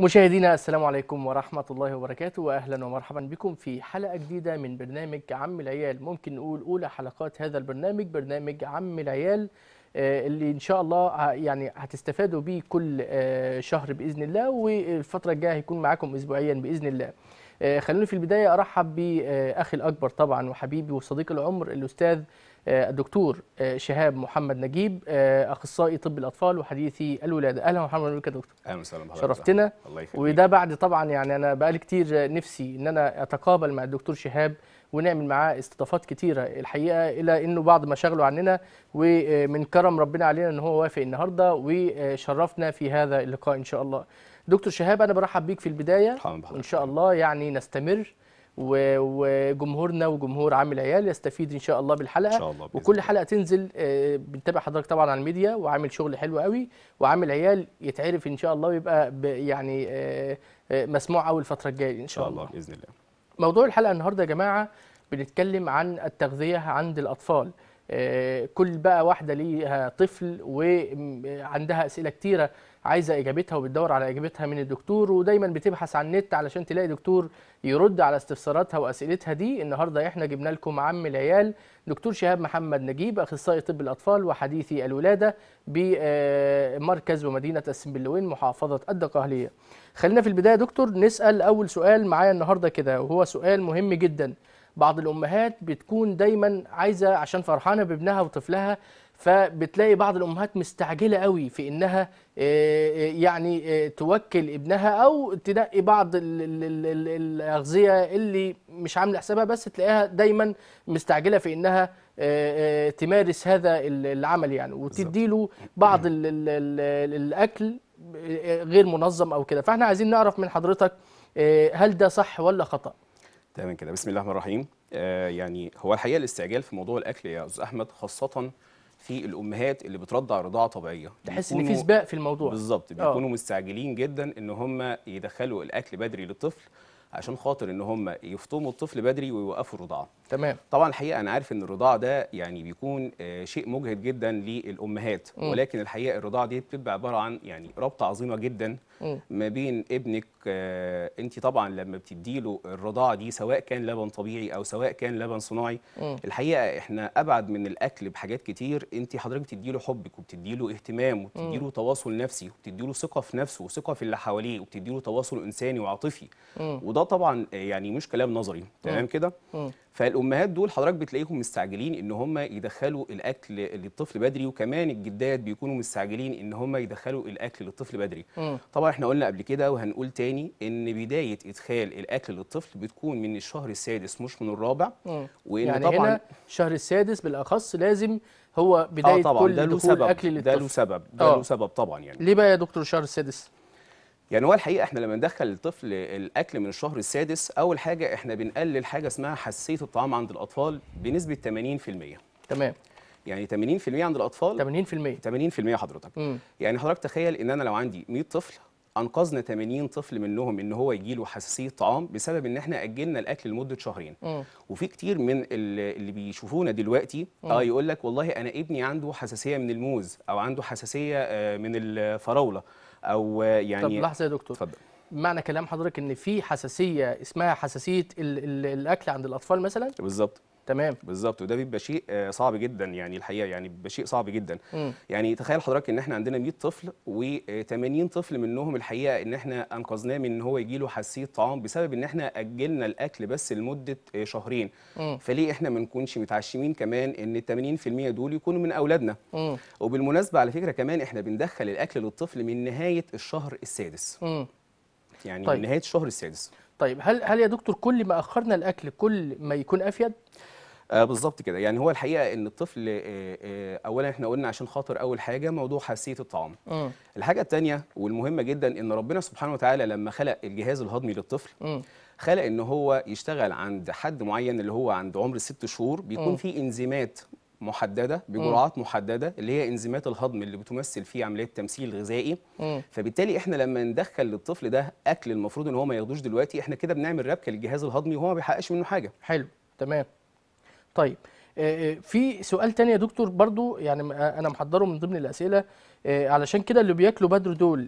مشاهدينا السلام عليكم ورحمة الله وبركاته وأهلا ومرحبا بكم في حلقة جديدة من برنامج عم العيال ممكن نقول أولى حلقات هذا البرنامج برنامج عم العيال آه، اللي ان شاء الله يعني هتستفادوا بيه كل آه، شهر باذن الله والفتره الجايه هيكون معاكم اسبوعيا باذن الله آه، خلوني في البدايه ارحب باخي الاكبر طبعا وحبيبي وصديق العمر الاستاذ الدكتور آه، شهاب محمد نجيب آه، اخصائي طب الاطفال وحديثي الولاده اهلا ومرحبا بك يا دكتور اهلا وسهلا بحضرتك شرفتنا الله وده بعد طبعا يعني انا بقالي كتير نفسي ان انا اتقابل مع الدكتور شهاب ونعمل معاه استضافات كتيره الحقيقه الى انه بعض ما شغله عننا ومن كرم ربنا علينا ان هو وافق النهارده وشرفنا في هذا اللقاء ان شاء الله دكتور شهاب انا برحب بيك في البدايه وان شاء الله يعني نستمر وجمهورنا وجمهور عام العيال يستفيد ان شاء الله بالحلقه إن شاء الله وكل الله. حلقه تنزل آه، بنتابع حضرتك طبعا على الميديا وعامل شغل حلو قوي وعام العيال يتعرف ان شاء الله ويبقى يعني آه، آه، مسموع قوي الفتره الجايه ان شاء الله, الله باذن الله موضوع الحلقه النهارده يا جماعه بنتكلم عن التغذيه عند الاطفال كل بقى واحده ليها طفل وعندها اسئله كتيره عايزه اجابتها وبتدور على اجابتها من الدكتور ودايما بتبحث على النت علشان تلاقي دكتور يرد على استفساراتها واسئلتها دي النهارده احنا جبنا لكم عم العيال دكتور شهاب محمد نجيب اخصائي طب الاطفال وحديثي الولاده بمركز آه، ومدينه السنبلوين محافظه الدقهليه خلينا في البدايه دكتور نسال اول سؤال معايا النهارده كده وهو سؤال مهم جدا بعض الامهات بتكون دايما عايزه عشان فرحانه بابنها وطفلها فبتلاقي بعض الامهات مستعجله قوي في انها آه، آه، يعني آه، توكل ابنها او تنقي بعض الاغذيه اللي مش عامله حسابها بس تلاقيها دايما مستعجله في انها تمارس هذا العمل يعني وتديله بعض الاكل غير منظم او كده فاحنا عايزين نعرف من حضرتك هل ده صح ولا خطأ تمام كده بسم الله الرحمن الرحيم يعني هو الحقيقه الاستعجال في موضوع الاكل يا استاذ احمد خاصه في الامهات اللي بترضع رضاعه طبيعيه تحس ان في سباق في الموضوع بالظبط آه. بيكونوا أوه. مستعجلين جدا ان هم يدخلوا الاكل بدري للطفل عشان خاطر ان هم يفطموا الطفل بدري ويوقفوا الرضاعه تمام طبعا الحقيقه انا عارف ان الرضاعه ده يعني بيكون آه، شيء مجهد جدا للامهات م. ولكن الحقيقه الرضاعه دي بتبقى عباره عن يعني رابطه عظيمه جدا م. ما بين ابنك آه، انت طبعا لما بتديله الرضاعه دي سواء كان لبن طبيعي او سواء كان لبن صناعي م. الحقيقه احنا ابعد من الاكل بحاجات كتير انت حضرتك بتديله حبك وبتديله اهتمام وبتديله تواصل نفسي وبتديله ثقه في نفسه وثقه في اللي حواليه وبتديله تواصل انساني وعاطفي وده طبعا يعني مش كلام نظري تمام كده فالامهات دول حضرتك بتلاقيهم مستعجلين ان هم يدخلوا الاكل للطفل بدري وكمان الجدات بيكونوا مستعجلين ان هم يدخلوا الاكل للطفل بدري مم. طبعا احنا قلنا قبل كده وهنقول تاني ان بدايه ادخال الاكل للطفل بتكون من الشهر السادس مش من الرابع مم. وان يعني طبعا هنا الشهر السادس بالاخص لازم هو آه بدايه آه طبعًا كل ده له سبب ده له آه. سبب ده له سبب طبعا يعني ليه بقى يا دكتور الشهر السادس يعني هو الحقيقه احنا لما ندخل الطفل الاكل من الشهر السادس اول حاجه احنا بنقلل حاجه اسمها حساسيه الطعام عند الاطفال بنسبه 80% تمام يعني 80% عند الاطفال 80% 80% حضرتك مم. يعني حضرتك تخيل ان انا لو عندي 100 طفل انقذنا 80 طفل منهم ان هو يجي له حساسيه طعام بسبب ان احنا اجلنا الاكل لمده شهرين مم. وفي كتير من اللي بيشوفونا دلوقتي مم. اه يقول لك والله انا ابني عنده حساسيه من الموز او عنده حساسيه آه، من الفراوله او يعني طب لحظه يا دكتور اتفضل معنى كلام حضرتك ان في حساسيه اسمها حساسيه الـ الـ الاكل عند الاطفال مثلا بالظبط تمام بالظبط وده بيبقى شيء آه، صعب جدا يعني الحقيقه يعني بيبقى شيء صعب جدا م. يعني تخيل حضرتك ان احنا عندنا 100 طفل و80 آه، طفل منهم الحقيقه ان احنا انقذناه من ان هو يجي له حساسيه طعام بسبب ان احنا اجلنا الاكل بس لمده آه، شهرين م. فليه احنا ما نكونش متعشمين كمان ان ال 80% دول يكونوا من اولادنا م. وبالمناسبه على فكره كمان احنا بندخل الاكل للطفل من نهايه الشهر السادس م. يعني طيب. من نهايه الشهر السادس طيب هل هل يا دكتور كل ما اخرنا الاكل كل ما يكون افيد آه بالظبط كده يعني هو الحقيقه ان الطفل آه آه اولا احنا قلنا عشان خاطر اول حاجه موضوع حساسيه الطعام م. الحاجه الثانيه والمهمه جدا ان ربنا سبحانه وتعالى لما خلق الجهاز الهضمي للطفل م. خلق ان هو يشتغل عند حد معين اللي هو عند عمر الست شهور بيكون في انزيمات محدده بجرعات م. محدده اللي هي انزيمات الهضم اللي بتمثل فيه عمليه تمثيل غذائي م. فبالتالي احنا لما ندخل للطفل ده اكل المفروض ان هو ما ياخدوش دلوقتي احنا كده بنعمل ربكه للجهاز الهضمي وهو ما بيحققش منه حاجه حلو تمام طيب آه، آه، في سؤال تاني يا دكتور برضو يعني آه، انا محضره من ضمن الاسئله علشان كده اللي بياكلوا بدر دول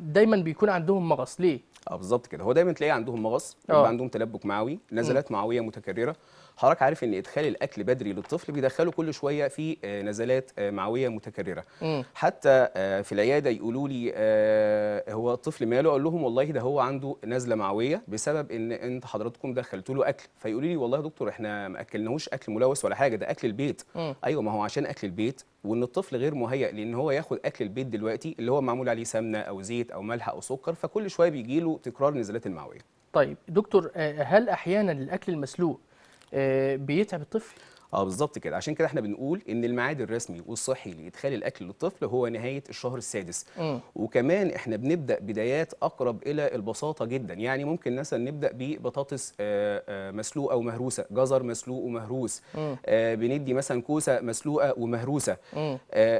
دايما بيكون عندهم مغص ليه اه بالظبط كده هو دايما تلاقيه عندهم مغص بيبقى عندهم تلبك معوي نزلات معويه متكرره حضرتك عارف ان ادخال الاكل بدري للطفل بيدخله كل شويه في آه، نزلات آه، معويه متكرره مم. حتى آه، في العياده يقولوا لي هو الطفل ماله اقول لهم والله ده هو عنده نزله معويه بسبب ان انت حضراتكم دخلتوا له اكل فيقولوا لي والله يا دكتور احنا ما اكلناهوش اكل ملوث ولا حاجه ده اكل البيت مم. ايوه ما هو عشان اكل البيت وان الطفل غير مهيئ لان هو ياخد اكل البيت دلوقتي اللي هو معمول عليه سمنه او زيت او ملح او سكر فكل شويه بيجي له تكرار نزلات المعويه طيب دكتور هل احيانا الاكل المسلوق آه، بيتعب الطفل اه بالظبط كده عشان كده احنا بنقول ان الميعاد الرسمي والصحي لادخال الاكل للطفل هو نهايه الشهر السادس مم. وكمان احنا بنبدا بدايات اقرب الى البساطه جدا يعني ممكن مثلا نبدا ببطاطس آه، آه، مسلوقه ومهروسه جزر مسلوق ومهروس آه، بندي مثلا كوسه مسلوقه ومهروسه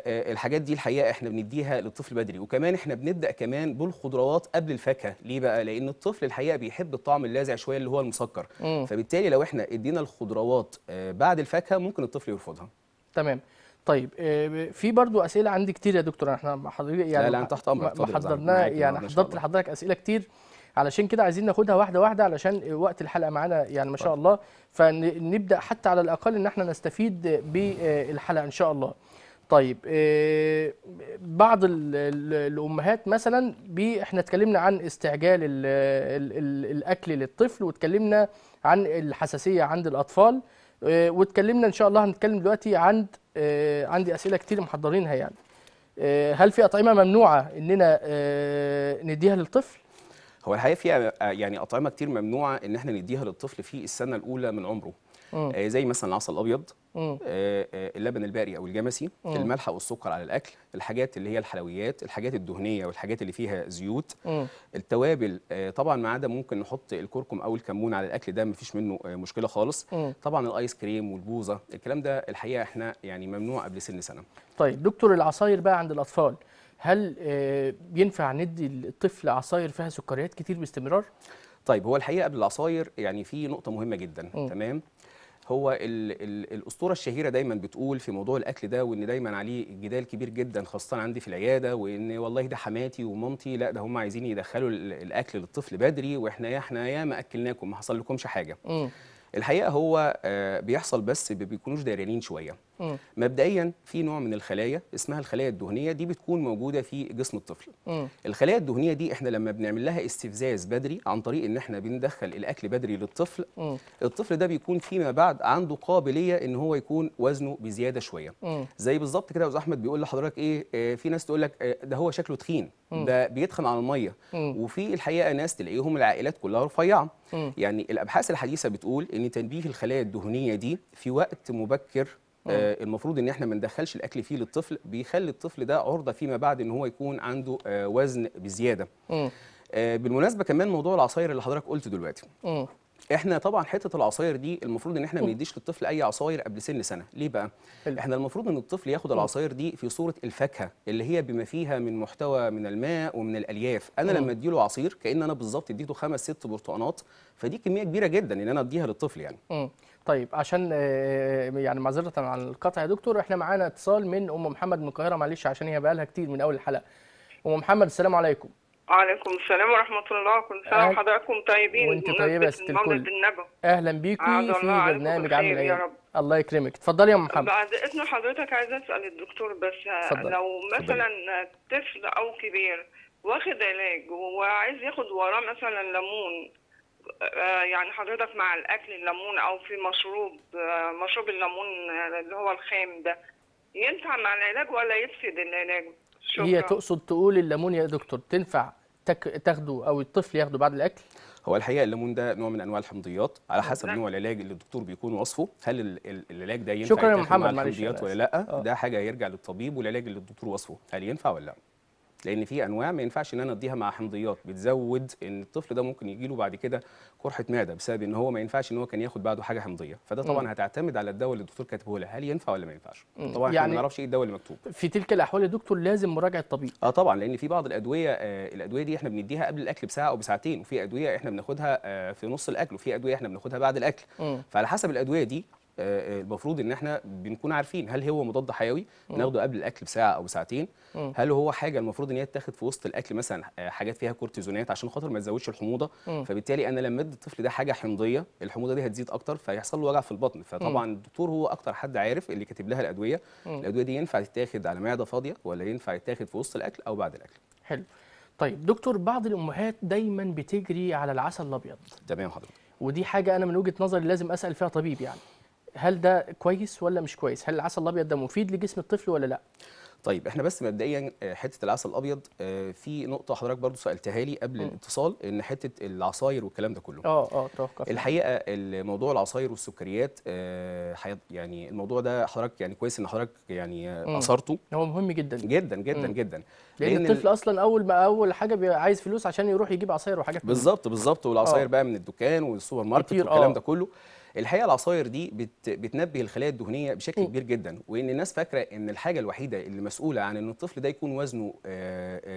الحاجات دي الحقيقه احنا بنديها للطفل بدري وكمان احنا بنبدا كمان بالخضروات قبل الفاكهه ليه بقى لان الطفل الحقيقه بيحب الطعم اللاذع شويه اللي هو المسكر مم. فبالتالي لو احنا ادينا الخضروات بعد الفاكهه فاكهه ممكن الطفل يرفضها تمام طيب آه، في برضو اسئله عندي كتير يا دكتور احنا حضرتك يعني لا لا تحت امرك ما حضرنا يعني حضرت لحضرتك اسئله كتير علشان كده عايزين ناخدها واحده واحده علشان وقت الحلقه معانا يعني ما شاء الله فنبدا حتى على الاقل ان احنا نستفيد بالحلقه ان شاء الله طيب آه، بعض الامهات مثلا احنا اتكلمنا عن استعجال الـ الـ الاكل للطفل واتكلمنا عن الحساسيه عند الاطفال آه، واتكلمنا ان شاء الله هنتكلم دلوقتي عن آه، عندي اسئله كتير محضرينها يعني آه، هل في اطعمه ممنوعه اننا نديها للطفل هو الحقيقه في يعني اطعمه كتير ممنوعه ان احنا نديها للطفل في السنه الاولى من عمره زي مثلا العسل الابيض آه، آه، اللبن الباري او الجمسي مم. الملح والسكر على الاكل الحاجات اللي هي الحلويات الحاجات الدهنيه والحاجات اللي فيها زيوت مم. التوابل آه، طبعا ما عدا ممكن نحط الكركم او الكمون على الاكل ده ما فيش منه مشكله خالص مم. طبعا الايس كريم والبوظه الكلام ده الحقيقه احنا يعني ممنوع قبل سن سنه طيب دكتور العصاير بقى عند الاطفال هل ينفع ندي الطفل عصاير فيها سكريات كتير باستمرار طيب هو الحقيقه قبل العصاير يعني في نقطه مهمه جدا م. تمام هو الـ الـ الاسطوره الشهيره دايما بتقول في موضوع الاكل ده وان دايما عليه جدال كبير جدا خاصه عندي في العياده وان والله ده حماتي ومامتي لا ده هم عايزين يدخلوا الاكل للطفل بدري واحنا يا احنا يا ما اكلناكم ما حصل لكمش حاجه. م. الحقيقه هو آه، بيحصل بس بيكونوش داريانين شويه. م. مبدئيا في نوع من الخلايا اسمها الخلايا الدهنيه دي بتكون موجوده في جسم الطفل م. الخلايا الدهنيه دي احنا لما بنعمل لها استفزاز بدري عن طريق ان احنا بندخل الاكل بدري للطفل م. الطفل ده بيكون فيما بعد عنده قابليه ان هو يكون وزنه بزياده شويه م. زي بالظبط كده يا استاذ احمد بيقول لحضرتك ايه آه في ناس تقول لك آه ده هو شكله تخين م. ده بيتخن على الميه م. وفي الحقيقه ناس تلاقيهم العائلات كلها رفيعه يعني الابحاث الحديثه بتقول ان تنبيه الخلايا الدهنيه دي في وقت مبكر آه. آه المفروض ان احنا ما ندخلش الاكل فيه للطفل بيخلي الطفل ده عرضه فيما بعد ان هو يكون عنده آه وزن بزياده آه بالمناسبه كمان موضوع العصاير اللي حضرتك قلت دلوقتي مم. احنا طبعا حته العصاير دي المفروض ان احنا ما نديش للطفل اي عصاير قبل سن سنه ليه بقى حلو. احنا المفروض ان الطفل ياخد العصاير دي في صوره الفاكهه اللي هي بما فيها من محتوى من الماء ومن الالياف انا لما اديله عصير كان انا بالظبط اديته خمس ست برتقانات فدي كميه كبيره جدا ان انا اديها للطفل يعني طيب عشان آه، آه، يعني معذره عن القطع يا دكتور احنا معانا اتصال من ام محمد من القاهره معلش عشان هي بقى لها كتير من اول الحلقه ام محمد السلام عليكم وعليكم السلام ورحمه الله كل سنه وحضراتكم طيبين وانت طيبه يا ست الكل اهلا بيكي في برنامج عامل ايه الله يكرمك اتفضلي يا ام محمد بعد اذن حضرتك عايزه اسال الدكتور بس آه، فضل. لو مثلا طفل او كبير واخد علاج وعايز ياخد وراه مثلا ليمون آه، يعني حضرتك مع الاكل الليمون او في مشروب آه، مشروب الليمون آه، اللي هو الخام ده ينفع مع العلاج ولا يفسد العلاج شكرا. هي تقصد تقول الليمون يا دكتور تنفع تاخده او الطفل ياخده بعد الاكل هو الحقيقه الليمون ده نوع من انواع الحمضيات على حسب نوع العلاج اللي الدكتور بيكون وصفه هل العلاج ده ينفع شكرا يا محمد مع الحمضيات ولا لا ده حاجه يرجع للطبيب والعلاج اللي الدكتور وصفه هل ينفع ولا لا لان في انواع ما ينفعش ان انا اديها مع حمضيات بتزود ان الطفل ده ممكن يجي له بعد كده قرحه معده بسبب ان هو ما ينفعش ان هو كان ياخد بعده حاجه حمضيه فده طبعا هتعتمد على الدواء اللي الدكتور كاتبه لها هل ينفع ولا ما ينفعش طبعا يعني احنا ما يعني نعرفش ايه الدواء اللي مكتوب في تلك الاحوال يا دكتور لازم مراجعه طبيب اه طبعا لان في بعض الادويه آه الادويه دي احنا بنديها قبل الاكل بساعه او بساعتين وفي ادويه احنا بناخدها آه في نص الاكل وفي ادويه احنا بناخدها بعد الاكل مم. فعلى حسب الادويه دي آه، آه، المفروض ان احنا بنكون عارفين هل هو مضاد حيوي ناخده قبل الاكل بساعه او ساعتين هل هو حاجه المفروض ان هي تتاخد في وسط الاكل مثلا آه، حاجات فيها كورتيزونات عشان خاطر ما تزودش الحموضه فبالتالي انا لما ادي الطفل ده حاجه حمضيه الحموضه دي هتزيد اكتر فيحصل له وجع في البطن فطبعا الدكتور هو اكتر حد عارف اللي كاتب لها الادويه الادويه دي ينفع تتاخد على معده فاضيه ولا ينفع تتاخد في وسط الاكل او بعد الاكل حلو طيب دكتور بعض الامهات دايما بتجري على العسل الابيض تمام حضرتك ودي حاجه انا من وجهه نظري لازم اسال فيها طبيب يعني هل ده كويس ولا مش كويس هل العسل الابيض ده مفيد لجسم الطفل ولا لا طيب احنا بس مبدئيا آه، حته العسل الابيض آه، في نقطه حضرتك برضو سالتها لي قبل م. الاتصال ان حته العصاير والكلام ده كله اه اه توقف الحقيقه الموضوع العصاير والسكريات آه، يعني الموضوع ده حضرتك يعني كويس ان حضرتك يعني اثرته هو مهم جدا جدا جدا م. جدا لان, لأن الطفل اصلا اول ما اول حاجه بيبقى عايز فلوس عشان يروح يجيب عصاير وحاجات بالظبط بالظبط والعصاير أوه. بقى من الدكان والسوبر ماركت والكلام أوه. ده كله الحقيقه العصاير دي بت بتنبه الخلايا الدهنيه بشكل كبير جدا وان الناس فاكره ان الحاجه الوحيده اللي مسؤوله عن ان الطفل ده يكون وزنه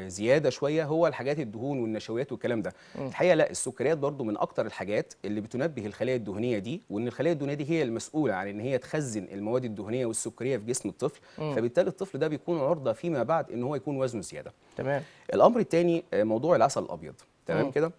زياده شويه هو الحاجات الدهون والنشويات والكلام ده الحقيقه لا السكريات برضو من اكتر الحاجات اللي بتنبه الخلايا الدهنيه دي وان الخلايا الدهنيه دي هي المسؤوله عن ان هي تخزن المواد الدهنيه والسكريه في جسم الطفل فبالتالي الطفل ده بيكون عرضه فيما بعد ان هو يكون وزنه زياده تمام الامر الثاني موضوع العسل الابيض تمام كده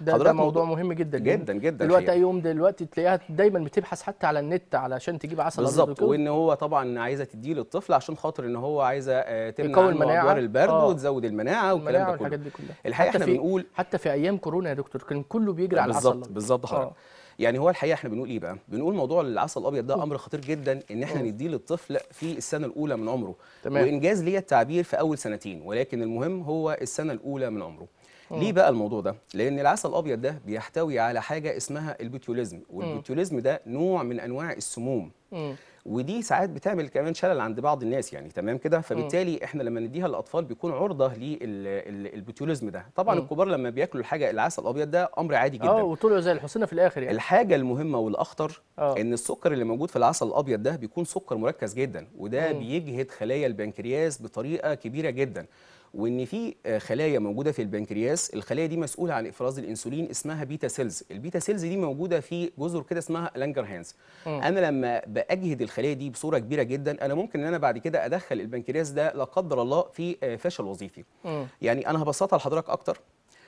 ده, ده موضوع مهم جدا جدا جدا دلوقتي اي ام دلوقتي تلاقيها دايما بتبحث حتى على النت علشان تجيب عسل بالظبط وان هو طبعا عايزه تديه للطفل عشان خاطر ان هو عايزه آه، تمنع منه ادوار البرد آه. وتزود المناعه والكلام ده كله, دي كلها. الحقيقه احنا بنقول حتى في ايام كورونا يا دكتور كان كله بيجري على العسل بالظبط بالظبط حضرتك آه. يعني هو الحقيقه احنا بنقول ايه بقى بنقول موضوع العسل الابيض ده امر خطير جدا ان احنا نديه للطفل في السنه الاولى من عمره تمام. وانجاز ليا التعبير في اول سنتين ولكن المهم هو السنه الاولى من عمره آه. ليه بقى الموضوع ده لان العسل الابيض ده بيحتوي على حاجه اسمها البوتيوليزم والبوتيوليزم ده نوع من انواع السموم ودي ساعات بتعمل كمان شلل عند بعض الناس يعني تمام كده فبالتالي احنا لما نديها للاطفال بيكون عرضه للبوتيوليزم ده طبعا م. الكبار لما بياكلوا الحاجه العسل الابيض ده امر عادي جدا اه وطلعوا زي الحصينه في الاخر يعني الحاجه المهمه والاخطر أوه. ان السكر اللي موجود في العسل الابيض ده بيكون سكر مركز جدا وده م. بيجهد خلايا البنكرياس بطريقه كبيره جدا وان في آه، خلايا موجوده في البنكرياس الخلايا دي مسؤوله عن افراز الانسولين اسمها بيتا سيلز البيتا سيلز دي موجوده في جزر كده اسمها لانجر هانز انا لما باجهد الخلايا دي بصوره كبيره جدا انا ممكن ان انا بعد كده ادخل البنكرياس ده لا قدر الله في آه، فشل وظيفي يعني انا هبسطها لحضرتك اكتر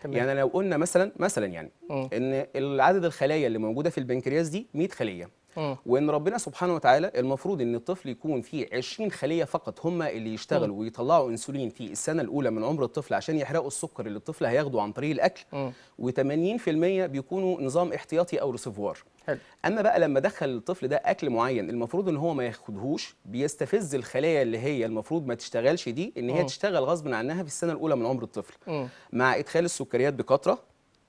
تمام. يعني لو قلنا مثلا مثلا يعني م. ان عدد الخلايا اللي موجوده في البنكرياس دي 100 خليه آه. وان ربنا سبحانه وتعالى المفروض ان الطفل يكون فيه 20 خليه فقط هم اللي يشتغلوا آه. ويطلعوا انسولين في السنه الاولى من عمر الطفل عشان يحرقوا السكر اللي الطفل هياخده عن طريق الاكل آه. و80% بيكونوا نظام احتياطي او ريسيفوار حلو. اما بقى لما دخل الطفل ده اكل معين المفروض ان هو ما ياخدهوش بيستفز الخلايا اللي هي المفروض ما تشتغلش دي ان هي م. تشتغل غصب عنها في السنه الاولى من عمر الطفل م. مع ادخال السكريات بكثره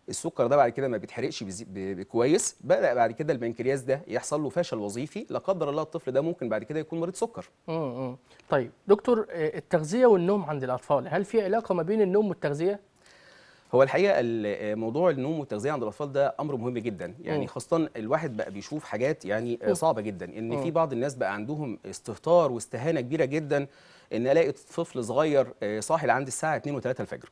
السكر ده بعد كده ما بيتحرقش كويس بدا بعد كده البنكرياس ده يحصل له فشل وظيفي لا قدر الله الطفل ده ممكن بعد كده يكون مريض سكر امم طيب دكتور آه، التغذيه والنوم عند الاطفال هل في علاقه ما بين النوم والتغذيه هو الحقيقه آه، موضوع النوم والتغذيه عند الاطفال ده امر مهم جدا يعني خاصه الواحد بقى بيشوف حاجات يعني آه، صعبه جدا ان في بعض الناس بقى عندهم استهتار واستهانه كبيره جدا ان الاقي طفل صغير صاحي لعند الساعه 2 و3 الفجر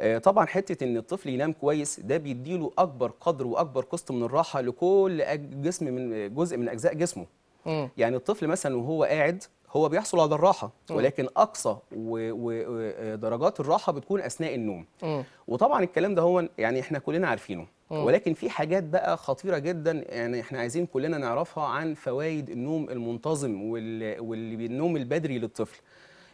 آه، طبعا حته ان الطفل ينام كويس ده بيديله اكبر قدر واكبر قسط من الراحه لكل جسم من جزء من اجزاء جسمه م. يعني الطفل مثلا وهو قاعد هو بيحصل على الراحه ولكن اقصى ودرجات آه، الراحه بتكون اثناء النوم وطبعا الكلام ده هو يعني احنا كلنا عارفينه ولكن في حاجات بقى خطيره جدا يعني احنا عايزين كلنا نعرفها عن فوائد النوم المنتظم واللي النوم البدري للطفل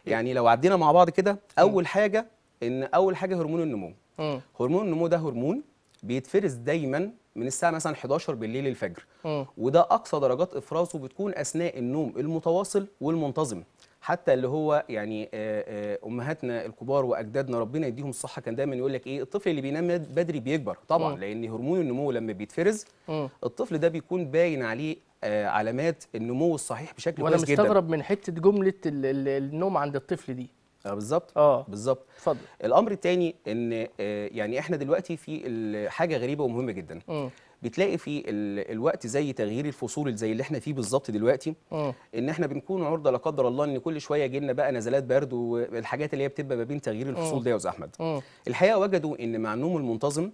يعني لو عدينا مع بعض كده اول حاجه ان اول حاجه هرمون النمو م. هرمون النمو ده هرمون بيتفرز دايما من الساعه مثلا 11 بالليل الفجر م. وده اقصى درجات افرازه بتكون اثناء النوم المتواصل والمنتظم حتى اللي هو يعني آه، آه، امهاتنا الكبار واجدادنا ربنا يديهم الصحه كان دايما يقول لك ايه الطفل اللي بينام بدري بيكبر طبعا م. لان هرمون النمو لما بيتفرز م. الطفل ده بيكون باين عليه آه، علامات النمو الصحيح بشكل كويس جدا وانا مستغرب من حته جمله النوم عند الطفل دي آه، بالظبط اه بالظبط اتفضل الامر الثاني ان آه، يعني احنا دلوقتي في حاجه غريبه ومهمه جدا م. بتلاقي في الوقت زي تغيير الفصول زي اللي احنا فيه بالظبط دلوقتي م. ان احنا بنكون عرضه لا قدر الله ان كل شويه يجي لنا بقى نزلات برد والحاجات اللي هي بتبقى ما بين تغيير الفصول ده يا استاذ احمد م. الحقيقه وجدوا ان مع النوم المنتظم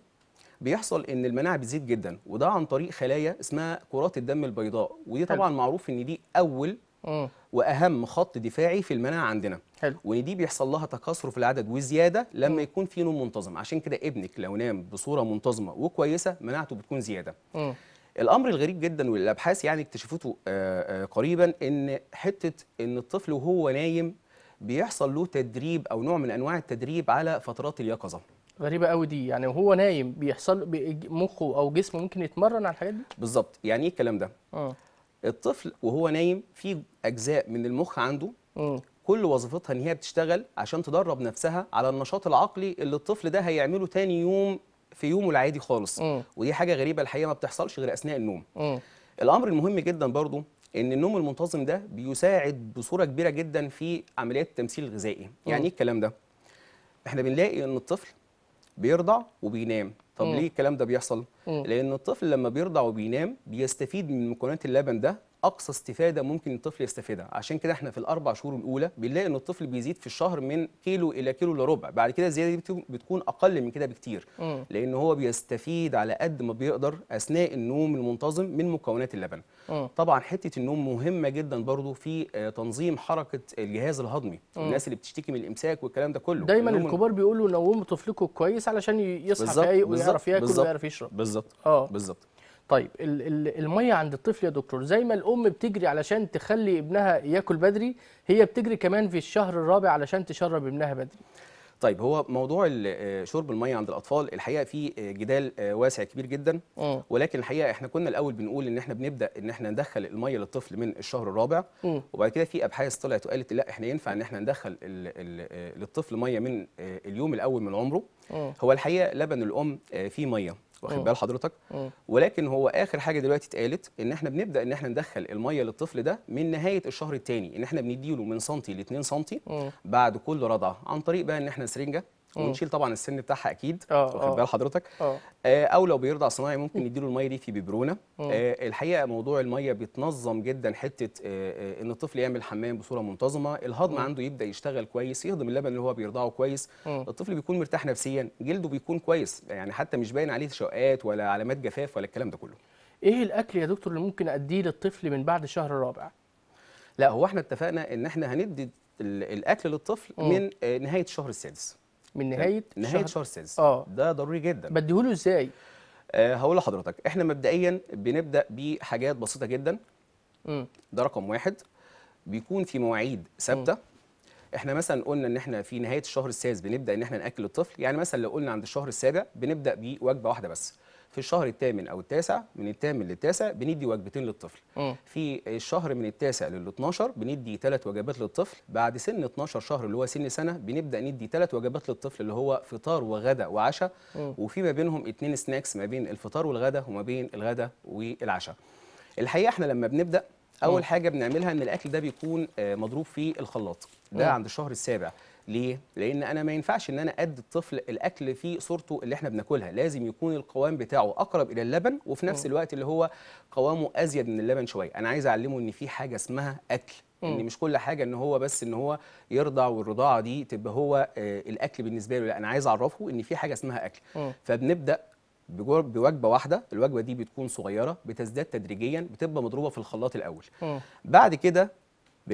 بيحصل ان المناعه بتزيد جدا وده عن طريق خلايا اسمها كرات الدم البيضاء ودي طبعا معروف ان دي اول اه. واهم خط دفاعي في المناعه عندنا حلو وان دي بيحصل لها تكاثر في العدد وزياده لما م. يكون في نوم منتظم عشان كده ابنك لو نام بصوره منتظمه وكويسه مناعته بتكون زياده م. الامر الغريب جدا والابحاث يعني اكتشفته آه، آه، قريبا ان حته ان الطفل وهو نايم بيحصل له تدريب او نوع من انواع التدريب على فترات اليقظه غريبه قوي دي يعني وهو نايم بيحصل مخه او جسمه ممكن يتمرن على الحاجات دي بالظبط يعني ايه الكلام ده أوه. الطفل وهو نايم في اجزاء من المخ عنده مم. كل وظيفتها ان هي بتشتغل عشان تدرب نفسها على النشاط العقلي اللي الطفل ده هيعمله تاني يوم في يومه العادي خالص مم. ودي حاجه غريبه الحقيقه ما بتحصلش غير اثناء النوم مم. الامر المهم جدا برضو ان النوم المنتظم ده بيساعد بصوره كبيره جدا في عمليات التمثيل الغذائي يعني ايه الكلام ده احنا بنلاقي ان الطفل بيرضع وبينام طب مم. ليه الكلام ده بيحصل؟ مم. لأن الطفل لما بيرضع وبينام بيستفيد من مكونات اللبن ده اقصى استفاده ممكن الطفل يستفيدها عشان كده احنا في الاربع شهور الاولى بنلاقي ان الطفل بيزيد في الشهر من كيلو الى كيلو لربع بعد كده الزياده دي بتكون اقل من كده بكتير مم. لان هو بيستفيد على قد ما بيقدر اثناء النوم المنتظم من مكونات اللبن مم. طبعا حته النوم مهمه جدا برضو في آه، تنظيم حركه الجهاز الهضمي مم. الناس اللي بتشتكي من الامساك والكلام ده كله دايما الكبار بيقولوا نوموا طفلكم كويس علشان يصحى فايق ويعرف ياكل ويعرف يشرب بالظبط آه. بالظبط طيب الميه عند الطفل يا دكتور زي ما الام بتجري علشان تخلي ابنها ياكل بدري هي بتجري كمان في الشهر الرابع علشان تشرب ابنها بدري طيب هو موضوع شرب الميه عند الاطفال الحقيقه في جدال واسع كبير جدا ولكن الحقيقه احنا كنا الاول بنقول ان احنا بنبدا ان احنا ندخل الميه للطفل من الشهر الرابع وبعد كده في ابحاث طلعت وقالت لا احنا ينفع ان احنا ندخل للطفل ميه من آه اليوم الاول من عمره هو الحقيقه لبن الام آه فيه ميه واخد اه. بال حضرتك اه. ولكن هو اخر حاجه دلوقتي اتقالت ان احنا بنبدا ان احنا ندخل الميه للطفل ده من نهايه الشهر الثاني ان احنا بنديله من سنتي ل 2 سنتي اه. بعد كل رضعه عن طريق بقى ان احنا سرنجه اه. ونشيل طبعا السن بتاعها اكيد اه، واخد اه. بال حضرتك أوه. آه او لو بيرضع صناعي ممكن يديله الميه دي في ببرونه آه الحقيقه موضوع الميه بيتنظم جدا حته آه ان الطفل يعمل حمام بصوره منتظمه الهضم أوه. عنده يبدا يشتغل كويس يهضم اللبن اللي هو بيرضعه كويس أوه. الطفل بيكون مرتاح نفسيا جلده بيكون كويس يعني حتى مش باين عليه شقات ولا علامات جفاف ولا الكلام ده كله ايه الاكل يا دكتور اللي ممكن اديه للطفل من بعد الشهر الرابع لا هو احنا اتفقنا ان احنا هندي الاكل للطفل أوه. من نهايه الشهر السادس من نهايه نهايه شهر سادس اه ده ضروري جدا بديهوله ازاي؟ آه هقول لحضرتك احنا مبدئيا بنبدا بحاجات بسيطه جدا م. ده رقم واحد بيكون في مواعيد ثابته احنا مثلا قلنا ان احنا في نهايه الشهر السادس بنبدا ان احنا ناكل الطفل يعني مثلا لو قلنا عند الشهر السابع بنبدا بوجبه واحده بس في الشهر الثامن او التاسع من الثامن للتاسع بندي وجبتين للطفل م. في الشهر من التاسع لل 12 بندي ثلاث وجبات للطفل بعد سن 12 شهر اللي هو سن سنه بنبدا ندي ثلاث وجبات للطفل اللي هو فطار وغدا وعشاء وفي ما بينهم اثنين سناكس ما بين الفطار والغدا وما بين الغدا والعشاء الحقيقه احنا لما بنبدا اول م. حاجه بنعملها ان الاكل ده بيكون آه، مضروب في الخلاط ده م. عند الشهر السابع ليه؟ لأن أنا ما ينفعش إن أنا أدي الطفل الأكل في صورته اللي إحنا بناكلها، لازم يكون القوام بتاعه أقرب إلى اللبن وفي نفس الوقت اللي هو قوامه أزيد من اللبن شوية، أنا عايز أعلمه إن في حاجة اسمها أكل ان مش كل حاجه ان هو بس ان هو يرضع والرضاعه دي تبقى هو آه الاكل بالنسبه له لا انا عايز اعرفه ان في حاجه اسمها اكل م. فبنبدا بوجبه واحده الوجبه دي بتكون صغيره بتزداد تدريجيا بتبقى مضروبه في الخلاط الاول م. بعد كده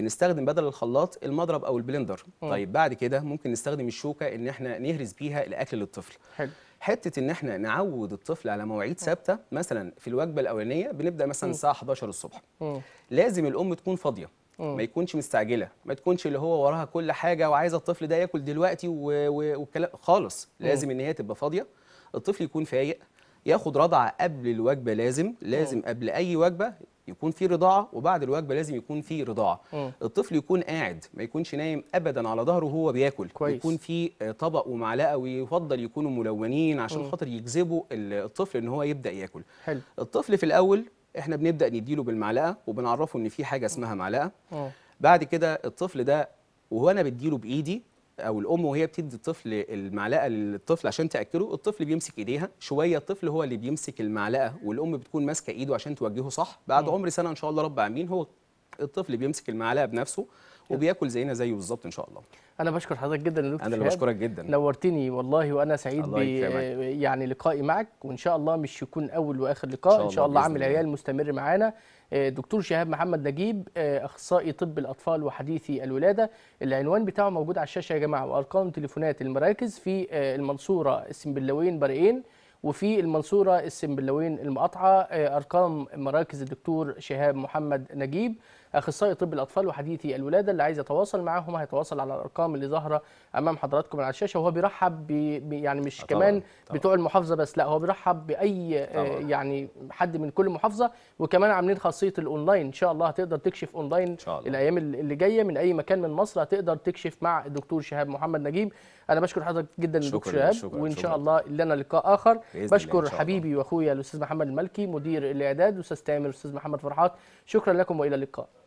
بنستخدم بدل الخلاط المضرب او البلندر م. طيب بعد كده ممكن نستخدم الشوكه ان احنا نهرس بيها الاكل للطفل حلو حته ان احنا نعود الطفل على مواعيد ثابته مثلا في الوجبه الاولانيه بنبدا مثلا الساعه 11 الصبح م. لازم الام تكون فاضيه ما يكونش مستعجله ما تكونش اللي هو وراها كل حاجه وعايزه الطفل ده ياكل دلوقتي والكلام خالص لازم ان هي تبقى فاضيه الطفل يكون فايق ياخد رضعه قبل الوجبه لازم لازم قبل اي وجبه يكون في رضاعه وبعد الوجبه لازم يكون في رضاعه م. الطفل يكون قاعد ما يكونش نايم ابدا على ظهره وهو بياكل كويس. يكون في آه، طبق ومعلقه ويفضل يكونوا ملونين عشان خاطر يجذبوا الطفل ان هو يبدا ياكل حلو. الطفل في الاول احنا بنبدا نديله بالمعلقه وبنعرفه ان في حاجه اسمها معلقه م. بعد كده الطفل ده وهو انا بديله بايدي او الام وهي بتدي الطفل المعلقه للطفل عشان تاكله الطفل بيمسك ايديها شويه الطفل هو اللي بيمسك المعلقه والام بتكون ماسكه ايده عشان توجهه صح بعد عمر سنه ان شاء الله رب العالمين هو الطفل بيمسك المعلقه بنفسه وبياكل زينا زيه بالظبط ان شاء الله انا بشكر حضرتك جدا يا دكتور انا اللي بشكرك جدا نورتني والله وانا سعيد ب يعني لقائي معك وان شاء الله مش يكون اول واخر لقاء ان شاء, الله, عامل عيال مستمر معانا آه، دكتور شهاب محمد نجيب آه، اخصائي طب الاطفال وحديثي الولاده العنوان بتاعه موجود على الشاشه يا جماعه وارقام تليفونات المراكز في آه، المنصوره السنبلاوين برقين وفي المنصوره السنبلاوين المقاطعه ارقام مراكز الدكتور شهاب محمد نجيب اخصائي طب الاطفال وحديثي الولاده اللي عايز يتواصل معاهم هيتواصل على الارقام اللي ظاهره امام حضراتكم على الشاشه وهو بيرحب بي يعني مش آه، طبعا. كمان طبعا. بتوع المحافظه بس لا هو بيرحب باي آه، يعني حد من كل محافظه وكمان عاملين خاصيه الاونلاين ان شاء الله هتقدر تكشف اونلاين إن شاء الله. الايام اللي جايه من اي مكان من مصر هتقدر تكشف مع الدكتور شهاب محمد نجيب انا بشكر حضرتك جدا دكتور شهاب وان شاء الله لنا لقاء اخر بشكر حبيبي واخويا الاستاذ محمد الملكي مدير الاعداد استاذ تامر استاذ محمد فرحات شكرا لكم والى اللقاء